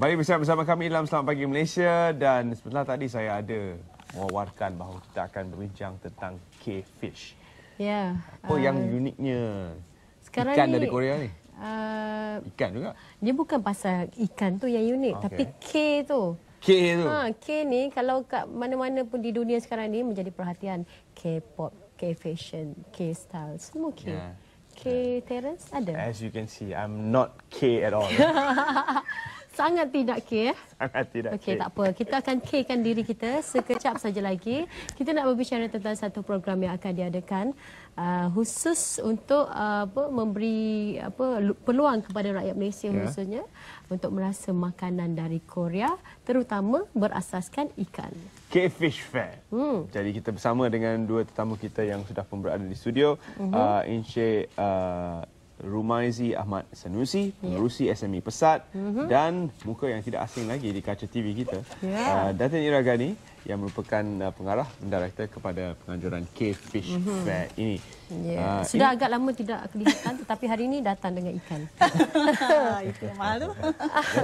Baik, bersama-sama kami dalam Selamat Pagi Malaysia dan sebenarnya tadi saya ada mewawarkan bahawa kita akan berbincang tentang K-Fish. Ya. Yeah, Apa uh, yang eh, uniknya sekarang ikan ni, dari Korea ni? Uh, ikan juga? Dia bukan pasal ikan tu yang unik okay. tapi K tu. K tu? Ha, K ni kalau kat mana-mana pun di dunia sekarang ni menjadi perhatian K-pop, K-fashion, K-style, semua K. Yeah. K-Terrence ada? As you can see, I'm not K at all. Sangat tidak ke ya? Sangat tidak Okey, tak apa. Kita akan kan diri kita sekejap saja lagi. Kita nak berbicara tentang satu program yang akan diadakan uh, khusus untuk uh, apa memberi apa peluang kepada rakyat Malaysia ya. khususnya untuk merasa makanan dari Korea terutama berasaskan ikan. K-Fish Fair. Hmm. Jadi kita bersama dengan dua tetamu kita yang sudah pun berada di studio. Uh-huh. Uh, Encik... Uh, Rumaizi Ahmad Sanusi, ya. pengurusi yeah. SME Pesat mm-hmm. dan muka yang tidak asing lagi di kaca TV kita, yeah. uh, Datin Iragani yang merupakan uh, pengarah dan director kepada penganjuran Cave Fish mm-hmm. Fair ini. Yeah. Uh, Sudah ini... agak lama tidak kelihatan tetapi hari ini datang dengan ikan. Itu malu.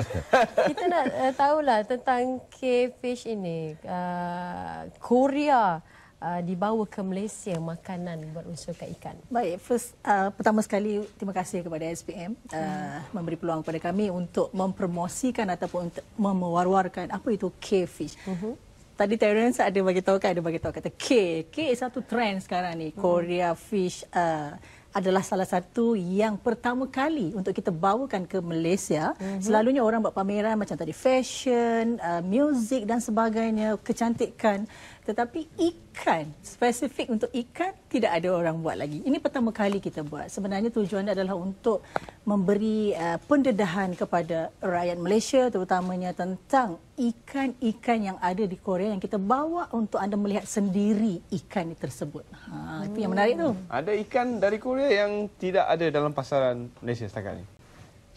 kita nak uh, tahulah tentang Cave Fish ini. Uh, Korea. Uh, dibawa ke Malaysia makanan berunsur kat ikan? Baik, first, uh, pertama sekali terima kasih kepada SPM uh, hmm. memberi peluang kepada kami untuk mempromosikan ataupun untuk memwar-warkan apa itu K-Fish. Hmm. Tadi Terence ada bagi tahu kan ada bagi tahu kata K. K satu trend sekarang ni. Hmm. Korea Fish uh, adalah salah satu yang pertama kali untuk kita bawakan ke Malaysia. Hmm. Selalunya orang buat pameran macam tadi fashion, uh, music dan sebagainya, kecantikan. Tetapi ikan, spesifik untuk ikan, tidak ada orang buat lagi. Ini pertama kali kita buat. Sebenarnya tujuannya adalah untuk memberi uh, pendedahan kepada rakyat Malaysia terutamanya tentang ikan-ikan yang ada di Korea yang kita bawa untuk anda melihat sendiri ikan tersebut. Ha, hmm. Itu yang menarik tu. Hmm. Ada ikan dari Korea yang tidak ada dalam pasaran Malaysia setakat ini?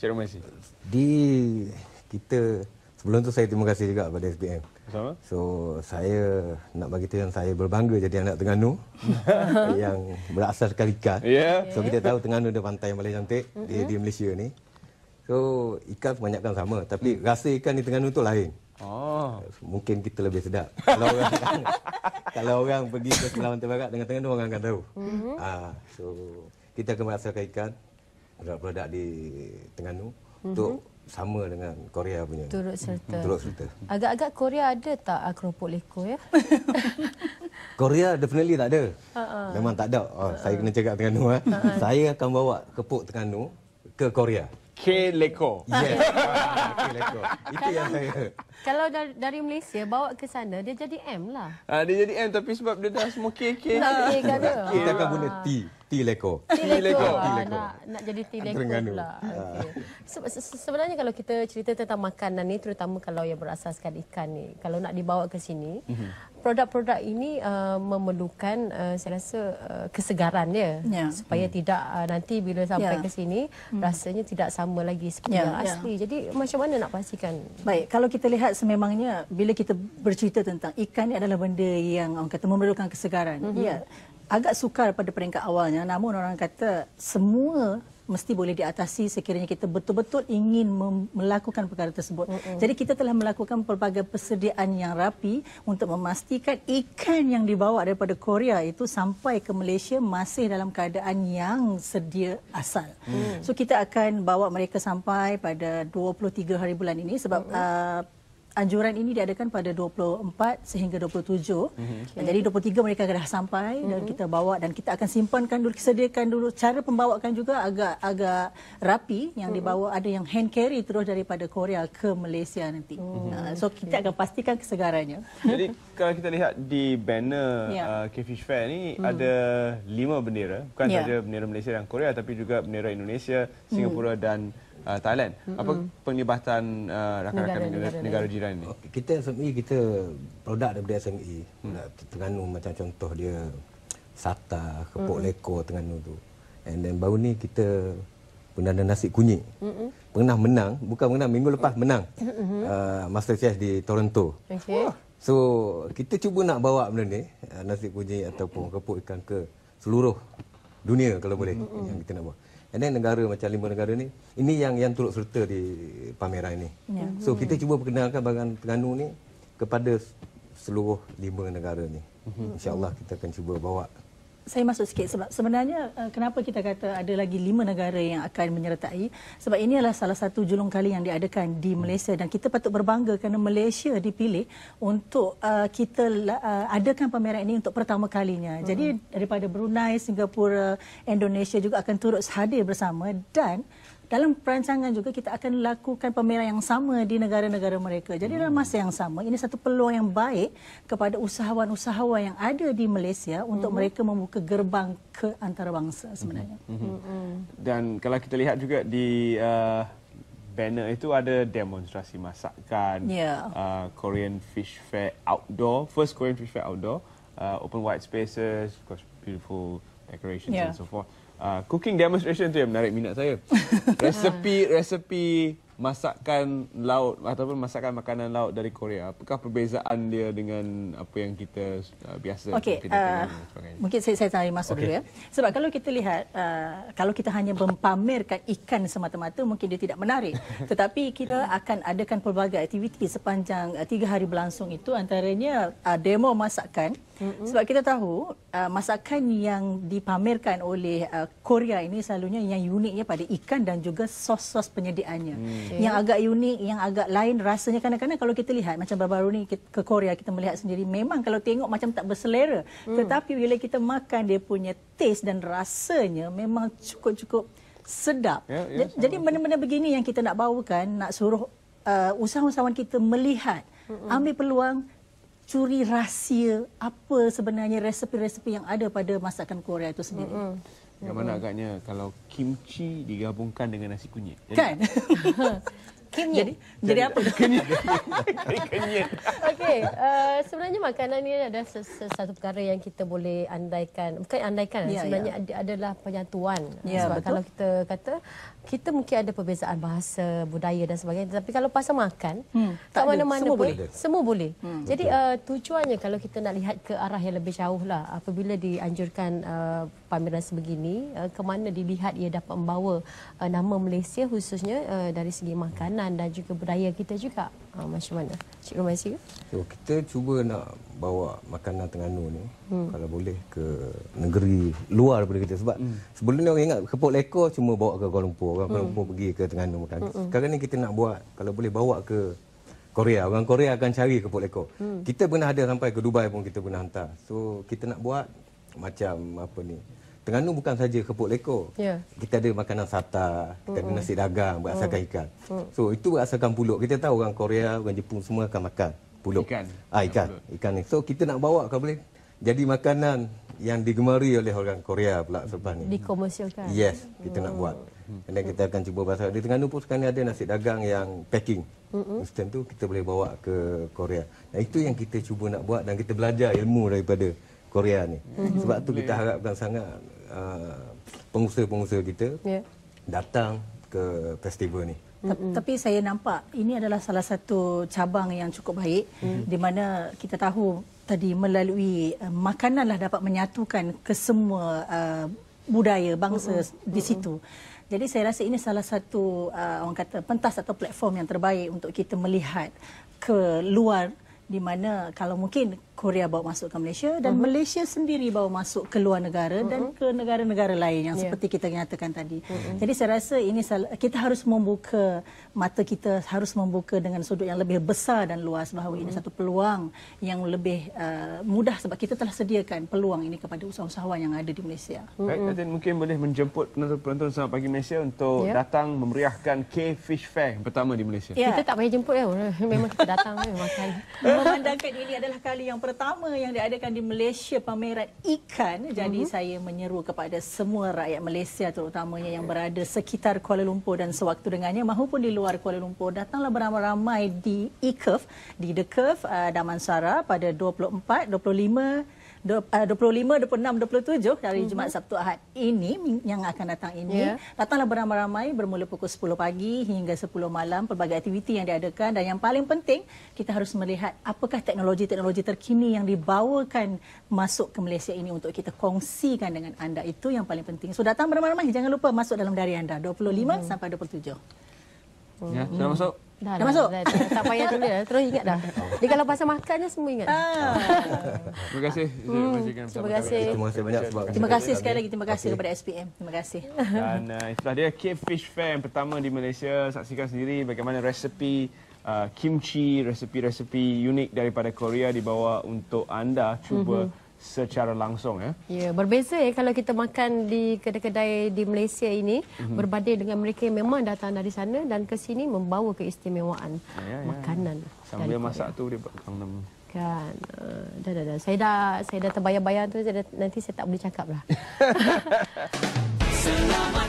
Cik Romansi. Di kita, sebelum tu saya terima kasih juga kepada SPM. Sama. So saya nak bagi tahu yang saya berbangga jadi anak Terengganu yang berasal dari ikan. Yeah. So kita tahu Terengganu ada pantai yang paling cantik mm -hmm. di, di Malaysia ni. So ikan kebanyakan sama tapi mm. rasa ikan di Terengganu tu lain. Oh. Mungkin kita lebih sedap. kalau orang kalau orang pergi ke Kelantan Barat dengan Terengganu orang akan tahu. Mm -hmm. uh, so kita akan merasakan ikan produk-produk di Terengganu mm -hmm. untuk mm-hmm sama dengan Korea punya. Turut serta. Hmm, turut serta. Agak-agak Korea ada tak keropok leko ya? Korea definitely tak ada. Uh-uh. Memang tak ada. Oh, uh-uh. Saya kena cakap dengan Nu. Uh-uh. Eh. Saya akan bawa kepuk dengan Nu ke Korea. Keleko. Yes. Keleko. Itu kalau, yang saya. Kalau dari, dari Malaysia bawa ke sana, dia jadi M lah. Uh, dia jadi M tapi sebab dia dah semua KK. Kan Kita akan guna T. T-Leko. T-Leko. T-Leko. Ah, nak jadi T-Leko pula. Ah. Sebenarnya kalau kita cerita tentang makanan ni, terutama kalau yang berasaskan ikan ni, kalau nak dibawa ke sini, mhm. produk-produk ini uh, memerlukan, uh, saya rasa, uh, kesegaran dia. Ya. Ya. Supaya hmm. tidak nanti bila sampai ya. ke sini, hmm. rasanya tidak sama lagi seperti yang asli. Jadi macam mana nak pastikan? Baik, kalau kita lihat sememangnya, bila kita bercerita tentang ikan ni adalah benda yang orang kata memerlukan kesegaran. Mhm. Ya, agak sukar pada peringkat awalnya namun orang kata semua mesti boleh diatasi sekiranya kita betul-betul ingin melakukan perkara tersebut. Mm -mm. Jadi kita telah melakukan pelbagai persediaan yang rapi untuk memastikan ikan yang dibawa daripada Korea itu sampai ke Malaysia masih dalam keadaan yang sedia asal. Mm. So kita akan bawa mereka sampai pada 23 hari bulan ini sebab mm -mm. Uh, anjuran ini diadakan pada 24 sehingga 27. Okay. Mhm. Jadi 23 mereka dah sampai mm-hmm. dan mhm. kita bawa dan kita akan simpankan dulu, sediakan dulu cara pembawaan juga agak agak rapi yang mm-hmm. dibawa ada yang hand carry terus daripada Korea ke Malaysia nanti. Mm-hmm. so kita okay. akan pastikan kesegarannya. Jadi kalau kita lihat di banner yeah. uh, Kfish Fair ni mm. ada lima bendera, bukan yeah. saja bendera Malaysia dan Korea tapi juga bendera Indonesia, hmm. Singapura mm. dan uh, Thailand. Apa mm-hmm. penglibatan uh, rakan-rakan negara, negara, negara jiran ini? Okay, kita SME, kita produk daripada SME. Hmm. Terengganu macam contoh dia Sata, kepuk mm-hmm. Leko, Terengganu tu. And then baru ni kita pendana nasi kunyit. Mm-hmm. Pernah menang, bukan menang, minggu lepas menang. Mm-hmm. Uh, Master Chef di Toronto. Okay. So, kita cuba nak bawa benda ni, uh, nasi kunyit ataupun kepuk ikan ke seluruh dunia kalau boleh mm-hmm. yang kita nak bawa. And then negara macam lima negara ni, ini yang yang turut serta di pameran ini. Yeah. So kita cuba perkenalkan barang Terengganu ni kepada seluruh lima negara ni. Mhm. Insya-Allah kita akan cuba bawa saya masuk sikit sebab sebenarnya eh, kenapa kita kata ada lagi lima negara yang akan menyertai sebab ini adalah salah satu julung kali yang diadakan di hmm. Malaysia dan kita patut berbangga kerana Malaysia dipilih untuk eh, kita uh, adakan pameran ini untuk pertama kalinya. Hmm. Jadi daripada Brunei, Singapura, Indonesia juga akan turut hadir bersama dan dalam perancangan juga kita akan lakukan pameran yang sama di negara-negara mereka. Jadi dalam masa yang sama ini satu peluang yang baik kepada usahawan-usahawan yang ada di Malaysia untuk mhm. mereka membuka gerbang ke antarabangsa sebenarnya. Mm-hmm. Dan kalau kita lihat juga di uh, banner itu ada demonstrasi masakan yeah. uh, Korean Fish Fair outdoor, first Korean Fish Fair outdoor, uh, open wide spaces, of course beautiful decorations yeah. and so forth. Ah, cooking demonstration tu yang menarik minat saya. Resepi resepi masakan laut ataupun masakan makanan laut dari Korea. Apakah perbezaan dia dengan apa yang kita uh, biasa okay, kita tengok uh, Mungkin saya saya tarik masuk okay. dulu ya. Sebab kalau kita lihat uh, kalau kita hanya mempamerkan ikan semata-mata mungkin dia tidak menarik. Tetapi kita akan adakan pelbagai aktiviti sepanjang tiga hari berlangsung itu antaranya uh, demo masakan hmm Sebab kita tahu uh, masakan yang dipamerkan oleh uh, Korea ini selalunya yang uniknya pada ikan dan juga sos-sos penyediaannya. Mm. Yang agak unik, yang agak lain rasanya kadang-kadang kalau kita lihat macam baru-baru ni kita, ke Korea kita melihat sendiri memang kalau tengok macam tak berselera. Mm. Tetapi bila kita makan dia punya taste dan rasanya memang cukup-cukup sedap. Yeah, yeah, J- jadi benda-benda begini yang kita nak bawakan, nak suruh uh, usahawan-usahawan kita melihat, mm-hmm. ambil peluang curi rahsia apa sebenarnya resepi-resepi yang ada pada masakan Korea itu sendiri. Mm-hmm. Yang agaknya kalau kimchi digabungkan dengan nasi kunyit. kan? kenyit. Jadi, jadi apa? Kenyit. kenyit. Okey, uh, sebenarnya makanan ini adalah sesuatu perkara yang kita boleh andaikan. Bukan andaikan, ya, ya. sebenarnya ya. adalah penyatuan. Ya, Sebab betul. kalau kita kata, kita mungkin ada perbezaan bahasa, budaya dan sebagainya. Tapi kalau pasal makan, hmm, tak mana-mana pun, boleh. semua boleh. Hmm. Jadi uh, tujuannya kalau kita nak lihat ke arah yang lebih jauh, lah, apabila dianjurkan uh, pameran sebegini, uh, ke mana dilihat ia dapat membawa uh, nama Malaysia khususnya uh, dari segi makanan kebudayaan dan juga budaya kita juga. Ha, macam mana? Cik Rumaisi ke? So, kita cuba nak bawa makanan Terengganu ni hmm. kalau boleh ke negeri luar daripada kita. Sebab hmm. sebelum ni orang ingat kepok lekor cuma bawa ke Kuala Lumpur. Orang Kuala hmm. Lumpur pergi ke Terengganu makan. Hmm. Sekarang ni kita nak buat kalau boleh bawa ke Korea. Orang Korea akan cari kepok lekor. Hmm. Kita pernah ada sampai ke Dubai pun kita pernah hantar. So kita nak buat macam apa ni Terengganu bukan saja keput lekor. Yeah. Kita ada makanan sata, kita mm -mm. ada nasi dagang berasalkan mm. ikan. Mm. So itu berasalkan pulut. Kita tahu orang Korea, orang Jepun semua akan makan pulut. Ikan. Ah ikan, ikan ni. So kita nak bawa kalau boleh jadi makanan yang digemari oleh orang Korea pula selepas ni. Dikomersialkan. Yes, kita mm. nak oh. buat. Dan kita akan cuba bahasa. Di Terengganu pun sekarang ada nasi dagang yang packing. Mm -mm. Instant tu kita boleh bawa ke Korea. Dan itu yang kita cuba nak buat dan kita belajar ilmu daripada Korea ni. Mm-hmm. Sebab tu kita harapkan sangat Uh, pengusaha-pengusaha kita yeah. datang ke festival ni. Mm-hmm. Tapi saya nampak ini adalah salah satu cabang yang cukup baik mm-hmm. di mana kita tahu tadi melalui uh, makananlah dapat menyatukan kesemua uh, budaya bangsa mm-hmm. di hmm. situ. Jadi saya rasa ini salah satu uh, orang kata pentas atau platform yang terbaik untuk kita melihat ke luar di mana kalau mungkin Korea bawa masuk ke Malaysia dan uh-huh. Malaysia sendiri bawa masuk ke luar negara uh-huh. dan mhm. ke negara-negara lain yang yeah. seperti kita nyatakan tadi. Uh-huh. Jadi saya rasa ini kita harus membuka mata kita harus membuka dengan sudut yang lebih besar dan luas bahawa uh-huh. ini satu peluang yang lebih uh, mudah sebab kita telah sediakan peluang ini kepada usahawan yang ada di Malaysia. uh-huh. right, mungkin boleh menjemput penonton-penonton selamat pagi Malaysia untuk yeah. datang memeriahkan K Fish Fair pertama di Malaysia. Yeah. Kita ya. tak payah jemput ya. Memang kita datang memang kan. Memandangkan ini adalah kali yang pertama yang diadakan di Malaysia pameran ikan. Jadi uh-huh. saya menyeru kepada semua rakyat Malaysia terutamanya okay. yang berada sekitar Kuala Lumpur dan sewaktu dengannya maupun di luar Kuala Lumpur datanglah beramai-ramai di Ikef di The Curve uh, Damansara pada 24, 25 25, 26, 27 dari mhm. Jumaat mm-hmm. Sabtu Ahad ini yang akan datang ini. Yeah. Datanglah beramai-ramai bermula pukul 10 pagi hingga 10 malam pelbagai aktiviti yang diadakan dan yang paling penting kita harus melihat apakah teknologi-teknologi terkini yang dibawakan masuk ke Malaysia ini untuk kita kongsikan dengan anda itu yang paling penting. So datang beramai-ramai jangan lupa masuk dalam dari anda 25 mm sampai 27. Ya, yeah, sudah mhm. masuk. Dah, dah, masuk? Dah, dah, dah. Tak payah dulu dah. Terus ingat dah. Dia kalau pasal makannya lah, semua ingat. Ah. terima kasih. Hmm. Terima kasih. Terima kasih banyak sebab terima kasih sekali lagi. Terima kasih kepada SPM. Terima kasih. Dan uh, itulah dia Cape Fish Fan pertama di Malaysia. Saksikan sendiri bagaimana resipi uh, kimchi, resipi-resipi unik daripada Korea dibawa untuk anda cuba mm -hmm secara langsung ya. Ya, berbeza ya kalau kita makan di kedai-kedai di Malaysia ini mm -hmm. berbanding dengan mereka yang memang datang dari sana dan ke sini membawa keistimewaan ah, ya, ya, makanan. Ya. Sambil masak tu dia buat kang Kan. Uh, dah, dah, dah. Saya dah saya dah terbayang-bayang tu saya dah, nanti saya tak boleh cakap lah. Selamat